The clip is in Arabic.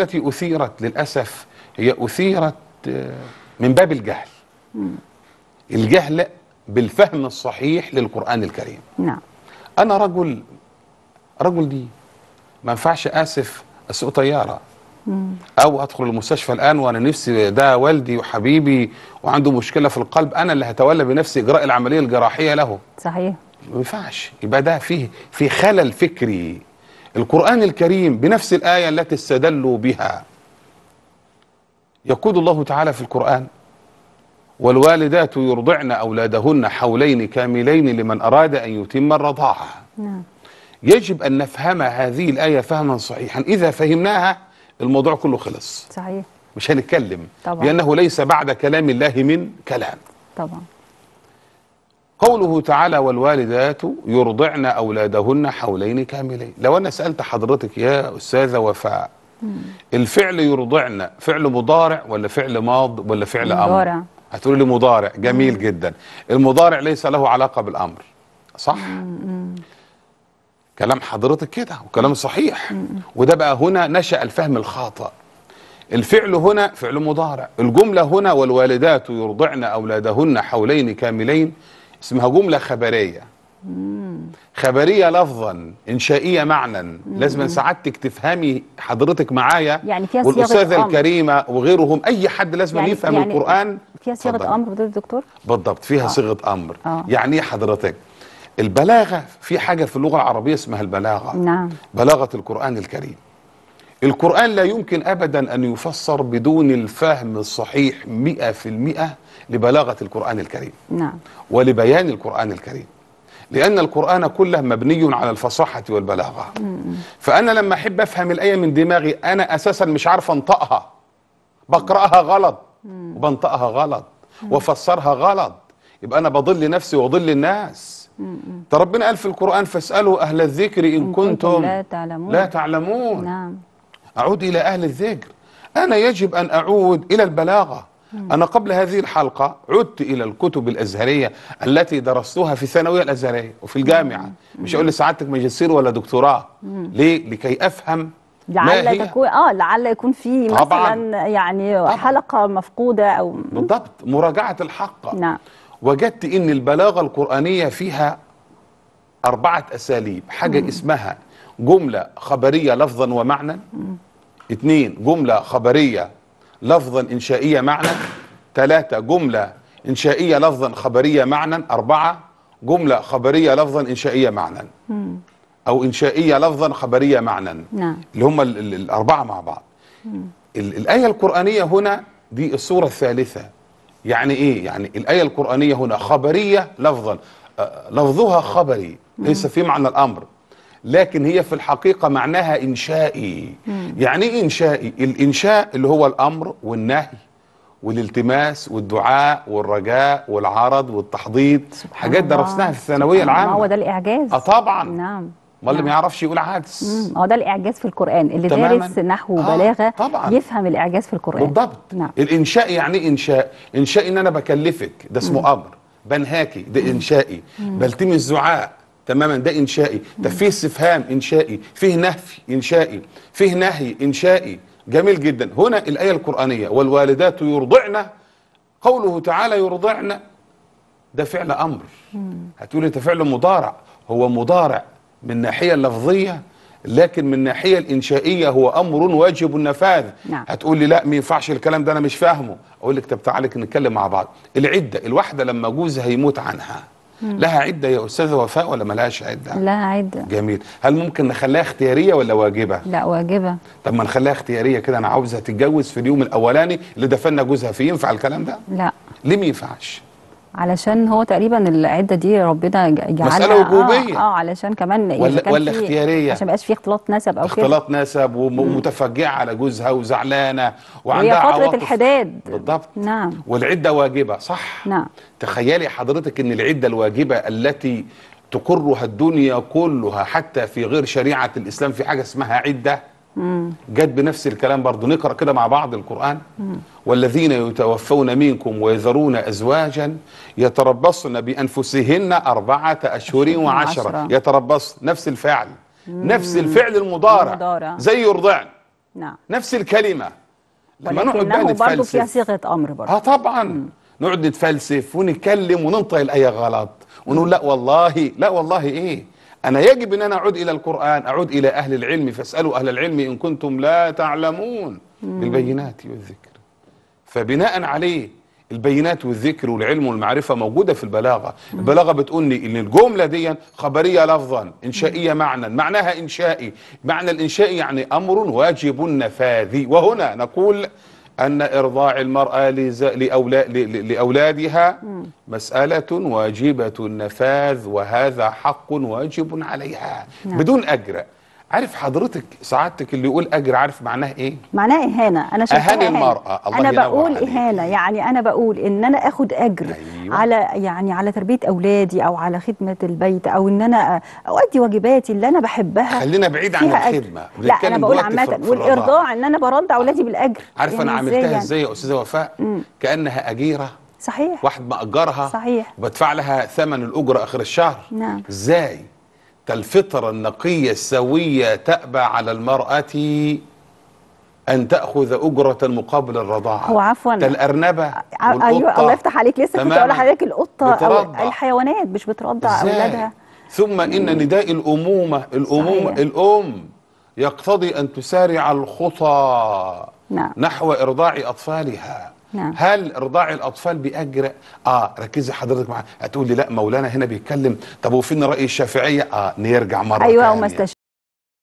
التي أثيرت للأسف هي أثيرت آه، من باب الجهل الجهل بالفهم الصحيح للقرآن الكريم نعم أنا رجل رجل دي ما ينفعش آسف أسوق طيارة أو أدخل المستشفى الآن وأنا نفسي ده والدي وحبيبي وعنده مشكلة في القلب أنا اللي هتولى بنفسي إجراء العملية الجراحية له صحيح ما ينفعش يبقى ده فيه في خلل فكري القرآن الكريم بنفس الآية التي استدلوا بها يقول الله تعالى في القرآن والوالدات يرضعن أولادهن حولين كاملين لمن أراد أن يتم الرضاعة نعم. يجب أن نفهم هذه الآية فهما صحيحا إذا فهمناها الموضوع كله خلص صحيح مش هنتكلم طبعا. لأنه ليس بعد كلام الله من كلام طبعا قوله تعالى والوالدات يرضعن أولادهن حولين كاملين لو أنا سألت حضرتك يا أستاذة وفاء الفعل يرضعن فعل مضارع ولا فعل ماض ولا فعل أمر مضارع هتقول لي مضارع جميل جدا المضارع ليس له علاقة بالأمر صح كلام حضرتك كده وكلام صحيح وده بقى هنا نشأ الفهم الخاطئ الفعل هنا فعل مضارع الجملة هنا والوالدات يرضعن أولادهن حولين كاملين اسمها جملة خبرية خبرية لفظا إنشائية معنى لازم سعادتك تفهمي حضرتك معايا يعني فيها والأستاذة الكريمة وغيرهم أي حد لازم يعني يفهم يعني القرآن فيها صيغة فضل. أمر بالضبط دكتور؟ بالضبط فيها آه. صيغة أمر آه. يعني إيه حضرتك؟ البلاغة في حاجة في اللغة العربية اسمها البلاغة نعم بلاغة القرآن الكريم القرآن لا يمكن أبدا أن يفسر بدون الفهم الصحيح مئة في المئة لبلاغة القرآن الكريم نعم. ولبيان القرآن الكريم لأن القرآن كله مبني على الفصاحة والبلاغة مم. فأنا لما أحب أفهم الآية من دماغي أنا أساسا مش عارف أنطقها بقرأها غلط وبنطقها غلط وفسرها غلط يبقى أنا بضل نفسي وأضل الناس ده ربنا قال في القرآن فاسألوا أهل الذكر إن كنتم لا تعلمون, لا تعلمون. نعم أعود إلى أهل الذكر أنا يجب أن أعود إلى البلاغة أنا قبل هذه الحلقة عدت إلى الكتب الأزهرية التي درستها في الثانوية الأزهرية وفي الجامعة مش أقول لسعادتك ماجستير ولا دكتوراه ليه؟ لكي أفهم لعل تكون اه لعل يكون في مثلا يعني حلقه مفقوده او بالضبط مراجعه الحق نعم وجدت ان البلاغه القرانيه فيها اربعه اساليب حاجه مم. اسمها جملة خبرية لفظا ومعنى اثنين جملة خبرية لفظا إنشائية معنى ثلاثة جملة إنشائية لفظا خبرية معنى أربعة جملة خبرية لفظا إنشائية معنى أو إنشائية لفظا خبرية معنى نعم. اللي هم الأربعة مع بعض الآية القرآنية هنا دي الصورة الثالثة يعني إيه؟ يعني الآية القرآنية هنا خبرية لفظا لفظها خبري ليس في معنى الأمر لكن هي في الحقيقة معناها إنشائي مم. يعني إيه إنشائي؟ الإنشاء اللي هو الأمر والنهي والالتماس والدعاء والرجاء والعرض والتحضيض حاجات درسناها في الثانوية العامة هو ده الإعجاز آه طبعا نعم ما اللي نعم. ما يعرفش يقول عدس هو ده الاعجاز في القران اللي دارس نحو وبلاغه آه طبعا. يفهم الاعجاز في القران بالضبط نعم. الانشاء يعني ايه انشاء انشاء ان انا بكلفك ده اسمه امر بنهاكي ده انشائي بلتمس دعاء تماما ده انشائي ده فيه استفهام انشائي فيه نفي انشائي فيه نهي انشائي جميل جدا هنا الايه القرانيه والوالدات يرضعن قوله تعالى يرضعن ده فعل امر هتقولي ده فعل مضارع هو مضارع من الناحيه اللفظيه لكن من الناحيه الانشائيه هو امر واجب النفاذ نعم. هتقولي لا ما ينفعش الكلام ده انا مش فاهمه اقول لك طب تعالى نتكلم مع بعض العده الواحده لما جوزها يموت عنها لها عده يا استاذه وفاء ولا ملهاش عده لها عده جميل هل ممكن نخليها اختياريه ولا واجبه لا واجبه طب ما نخليها اختياريه كده انا عاوزها تتجوز في اليوم الاولاني اللي دفنا جوزها فيه ينفع الكلام ده لا ليه ما ينفعش علشان هو تقريبا العده دي ربنا جعلها مساله آه، وجوبيه اه, آه علشان كمان ولا, ولا اختياريه عشان ما يبقاش في اختلاط نسب او اختلاط نسب ومتفجعه على جوزها وزعلانه وعندها وهي فتره الحداد بالضبط نعم والعده واجبه صح نعم تخيلي حضرتك ان العده الواجبه التي تقرها الدنيا كلها حتى في غير شريعه الاسلام في حاجه اسمها عده جت بنفس الكلام برضو نقرأ كده مع بعض القرآن والذين يتوفون منكم ويذرون أزواجا يتربصن بأنفسهن أربعة أشهر وعشرة يتربصن نفس الفعل نفس الفعل المضارع, المضارع. زي يرضعن نعم. نفس الكلمة لما نقعد بقى نتفلسف برضه فيها صيغة أمر برضه آه طبعا نقعد نتفلسف ونتكلم وننطق الآية غلط ونقول لا والله لا والله إيه أنا يجب أن أنا أعود إلى القرآن أعود إلى أهل العلم فاسألوا أهل العلم إن كنتم لا تعلمون بالبينات والذكر فبناء عليه البينات والذكر والعلم والمعرفة موجودة في البلاغة البلاغة بتقول لي إن الجملة دي خبرية لفظا إنشائية معنى معناها إنشائي معنى الإنشائي يعني أمر واجب نفاذي وهنا نقول أن إرضاع المرأة لأولادها مسألة واجبة النفاذ وهذا حق واجب عليها نعم. بدون أجر عارف حضرتك سعادتك اللي يقول اجر عارف معناه ايه معناه اهانه انا شايفه اهانه المراه الله انا بقول عليك. اهانه يعني انا بقول ان انا اخد اجر أيوة. على يعني على تربيه اولادي او على خدمه البيت او ان انا اؤدي واجباتي اللي انا بحبها خلينا بعيد عن الخدمه لا انا بقول عامه والارضاع ان انا برضع اولادي بالاجر عارف يعني انا عملتها ازاي يعني. يا استاذه وفاء كانها اجيره صحيح واحد ماجرها صحيح وبدفع لها ثمن الاجره اخر الشهر نعم ازاي كالفطرة النقية السوية تأبى على المرأة أن تأخذ أجرة مقابل الرضاعة هو عفوا كالأرنبة أيوة، والقطة أيوة الله يفتح عليك لسه كنت أقول لحضرتك القطة أو الحيوانات مش بترضع أولادها ثم إن نداء الأمومة الأمومة صحيح. الأم يقتضي أن تسارع الخطى نعم. نحو إرضاع أطفالها نعم. هل رضاع الاطفال باجر اه ركزي حضرتك معايا هتقولي لا مولانا هنا بيتكلم طب وفين راي الشافعيه اه نرجع مره ايوه